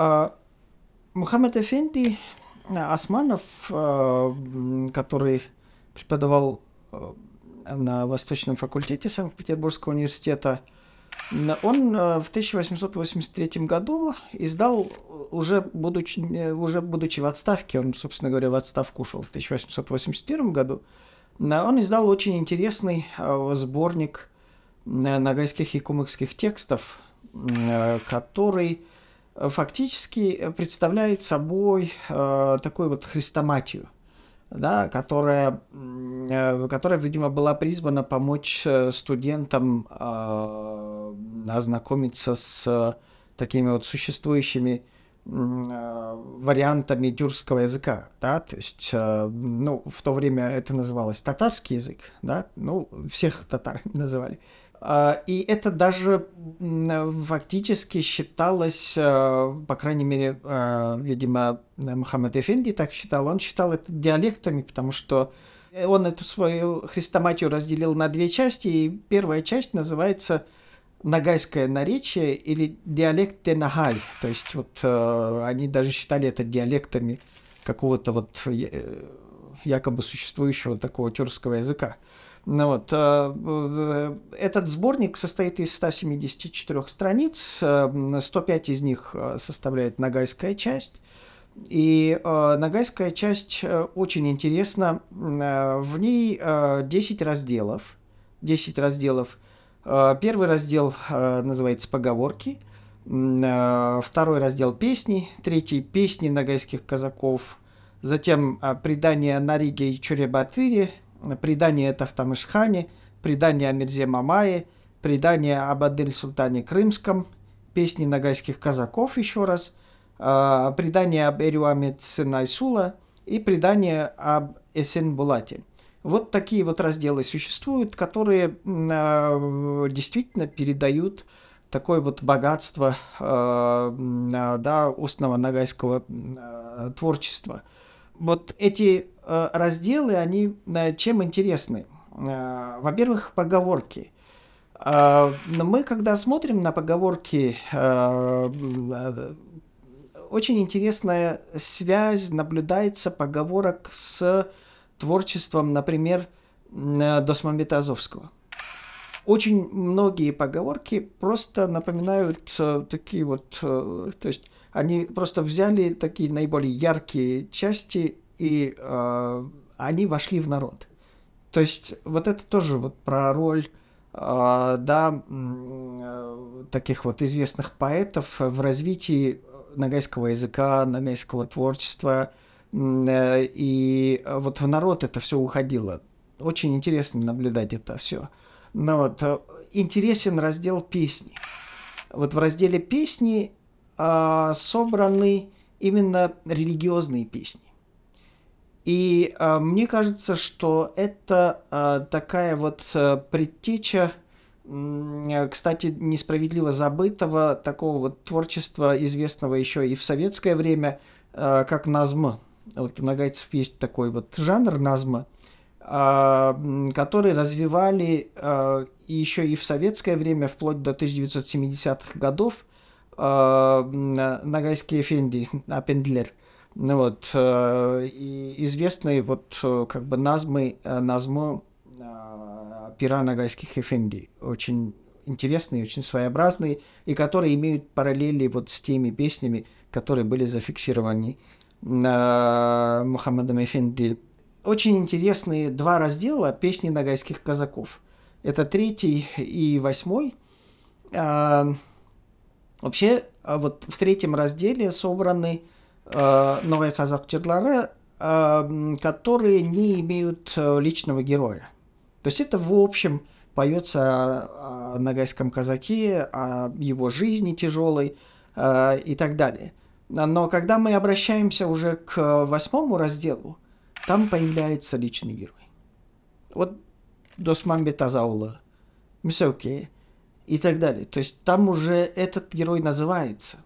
А, Мухаммед Эфенди э, Османов, э, который преподавал э, на Восточном факультете Санкт-Петербургского университета, он в 1883 году издал, уже будучи, уже будучи в отставке, он, собственно говоря, в отставку ушел в 1881 году, он издал очень интересный сборник нагайских и кумыкских текстов, который фактически представляет собой э, такую вот христоматию, да, которая, э, которая, видимо, была призвана помочь э, студентам э, ознакомиться с такими вот существующими э, вариантами тюркского языка, да, то есть, э, ну, в то время это называлось татарский язык, да, ну, всех татар называли, а, и это даже фактически считалось, э, по крайней мере, э, видимо, Мухаммад Эфенди так считал, он считал это диалектами, потому что он эту свою христоматию разделил на две части, и первая часть называется Нагайское наречие или диалект Тенагай. То есть вот э, они даже считали это диалектами какого-то вот якобы существующего такого тюркского языка. Ну вот. Э, э, этот сборник состоит из 174 страниц, 105 э, из них составляет нагайская часть. И э, нагайская часть э, очень интересна. Э, в ней э, 10 разделов. 10 разделов. Э, первый раздел э, называется «Поговорки», э, второй раздел «Песни», третий «Песни нагайских казаков», затем э, «Предание на Риге и Чуребатыре», предание Тахтамышхане, предание о Мирзе Мамае, предание об Адель-Султане Крымском, песни нагайских казаков еще раз, а, предание об Эрюаме Цинайсула и предание об Эсен Булате. Вот такие вот разделы существуют, которые а, действительно передают такое вот богатство а, да, устного нагайского творчества. Вот эти Э, разделы, они э, чем интересны? Э, во-первых, поговорки. Мы, когда смотрим на поговорки, очень интересная связь наблюдается поговорок с творчеством, например, Досмамбета Азовского. Очень многие поговорки просто напоминают такие вот, то есть они просто взяли такие наиболее яркие части и э, они вошли в народ. То есть вот это тоже вот про роль э, да, э, таких вот известных поэтов в развитии нагайского языка, нагайского творчества, э, и вот в народ это все уходило. Очень интересно наблюдать это все. Но вот э, интересен раздел песни. Вот в разделе песни э, собраны именно религиозные песни. И э, мне кажется, что это э, такая вот э, предтеча, э, кстати, несправедливо забытого такого вот творчества, известного еще и в советское время, э, как назма. Вот у нагайцев есть такой вот жанр назма, э, который развивали э, еще и в советское время, вплоть до 1970-х годов, э, нагайский эфенди, Апендлер. Ну вот, э, известный вот э, как бы назмы, э, назму пиранагайских эфенди, очень интересный, очень своеобразный, и которые имеют параллели вот с теми песнями, которые были зафиксированы Мухаммадом Эфенди. Очень интересные два раздела песни нагайских казаков. Это третий и восьмой. Вообще, вот в третьем разделе собраны Э, новые казак-черлары, эм, которые не имеют э, личного героя. То есть это, в общем, поется о э, нагайском казаке, о его жизни тяжелой и так далее. Но когда мы обращаемся уже к восьмому разделу, там появляется личный герой. Вот Досмамби Азаула, Мсёке и так далее. То есть там уже этот герой называется.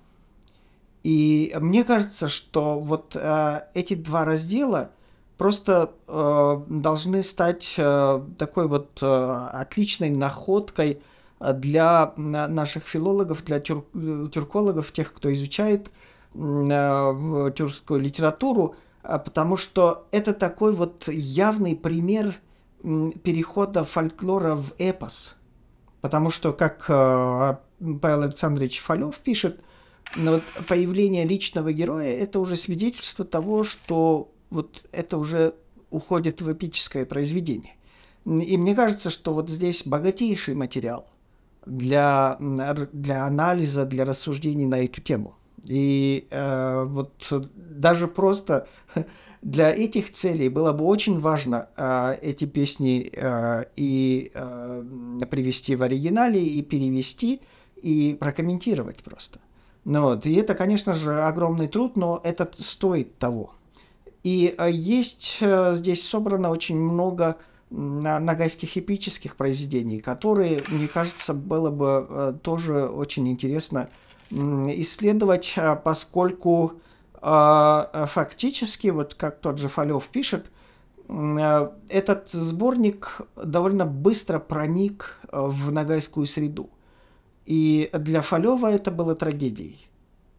И мне кажется, что вот э, эти два раздела просто э, должны стать э, такой вот э, отличной находкой э, для наших филологов, для тюр э, тюркологов, тех, кто изучает э, тюркскую литературу, э, потому что это такой вот явный пример перехода фольклора в эпос. Потому что, как Павел Александрович Фалев пишет, но ну, вот появление личного героя – это уже свидетельство того, что вот это уже уходит в эпическое произведение. И мне кажется, что вот здесь богатейший материал для, для анализа, для рассуждений на эту тему. И э, вот даже просто для этих целей было бы очень важно э, эти песни э, и э, привести в оригинале, и перевести, и прокомментировать просто. Ну, вот. И это, конечно же, огромный труд, но это стоит того. И э, есть э, здесь собрано очень много нагайских эпических произведений, которые, мне кажется, было бы э, тоже очень интересно исследовать, а, поскольку а, фактически, вот как тот же Фалев пишет, этот сборник довольно быстро проник в нагайскую среду – и для Фалева это было трагедией,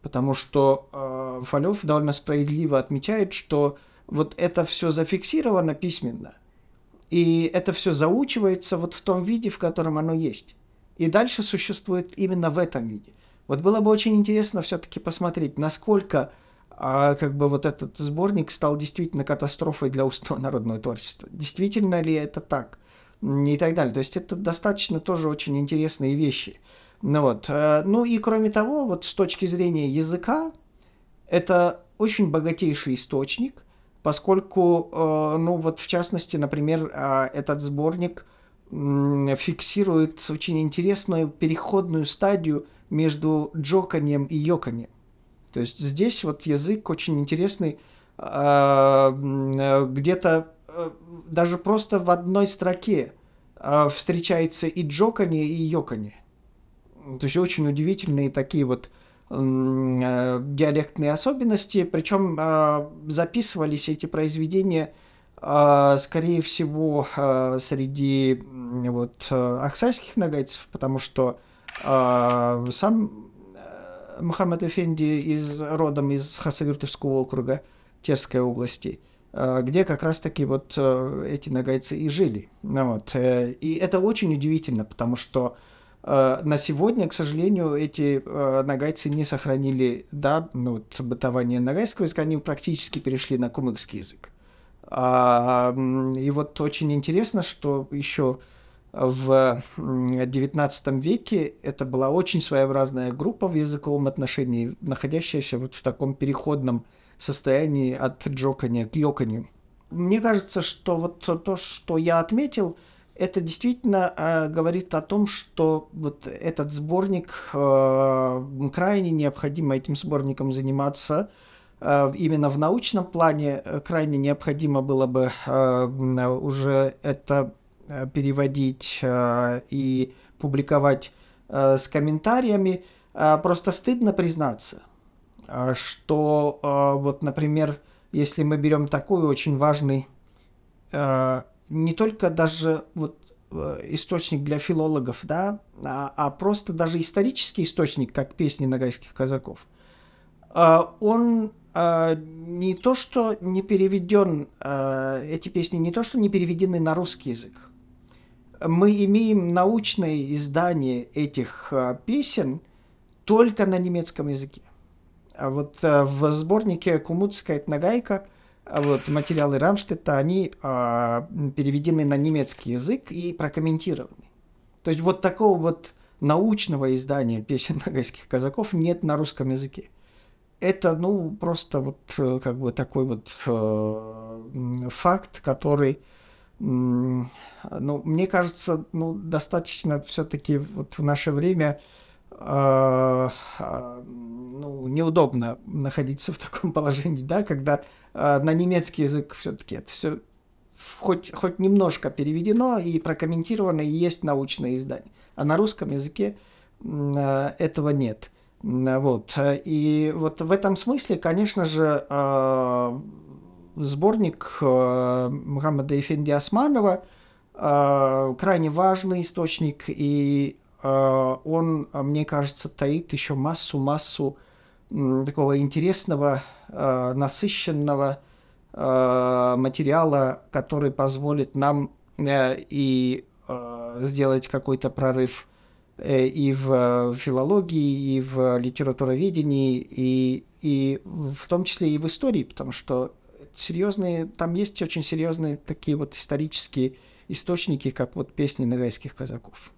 потому что э, Фалев довольно справедливо отмечает, что вот это все зафиксировано письменно, и это все заучивается вот в том виде, в котором оно есть. И дальше существует именно в этом виде. Вот было бы очень интересно все-таки посмотреть, насколько а, как бы вот этот сборник стал действительно катастрофой для устного народного творчества. Действительно ли это так? И так далее. То есть это достаточно тоже очень интересные вещи. Ну, вот. Э, ну и кроме того, вот с точки зрения языка, это очень богатейший источник, поскольку, э, ну вот в частности, например, э, этот сборник фиксирует очень интересную переходную стадию между джоканьем и йоканьем. То есть здесь вот язык очень интересный, где-то даже просто в одной строке встречается и джоканье, и йоканье то есть очень удивительные такие вот э, диалектные особенности, причем э, записывались эти произведения, э, скорее всего, среди вот ахсайских нагайцев, потому что сам Мухаммад Эфенди из, родом из Хасавюртовского округа Терской области, где как раз-таки вот эти нагайцы и жили. Ну вот. И это очень удивительно, потому что Э, на сегодня, к сожалению, эти э, нагайцы не сохранили да, ну, вот, бытование нагайского языка, они практически перешли на кумыкский язык. А, и вот очень интересно, что еще в XIX веке это была очень своеобразная группа в языковом отношении, находящаяся вот в таком переходном состоянии от джокания к йоканью. Мне кажется, что вот то, что я отметил – это действительно э, говорит о том, что вот этот сборник э, крайне необходимо этим сборником заниматься. Э, именно в научном плане э, крайне необходимо было бы э, уже это э, переводить э, и публиковать э, с комментариями. Э, просто стыдно признаться, э, что э, вот, например, если мы берем такой очень важный э, не только даже вот э, источник для филологов, да, а, а просто даже исторический источник, как песни нагайских казаков, а, он а, не то что не переведен, а, эти песни не то что не переведены на русский язык. Мы имеем научное издание этих песен только на немецком языке. Вот э, в сборнике «Кумутская Нагайка а вот, материалы Рамштета, они а, переведены на немецкий язык и прокомментированы. То есть вот такого вот научного издания песен нагайских казаков нет на русском языке. Это, ну, просто вот э, как бы такой вот э, факт, который, э, ну, мне кажется, ну, достаточно все-таки вот в наше время а, а, неудобно находиться в таком положении, да, когда э, на немецкий язык все-таки это все хоть, хоть немножко переведено и прокомментировано, и есть научное издание. А на русском языке э, этого нет. Вот. И вот в этом смысле, конечно же, э, сборник э, Мухаммада Эфенди Османова э, крайне важный источник, и он, мне кажется, таит еще массу-массу такого интересного, э, насыщенного э, материала, который позволит нам э, и сделать какой-то прорыв и в филологии, и в литературоведении, и, и в том числе и в истории, потому что серьезные, там есть очень серьезные такие вот исторические источники, как вот песни нагайских казаков.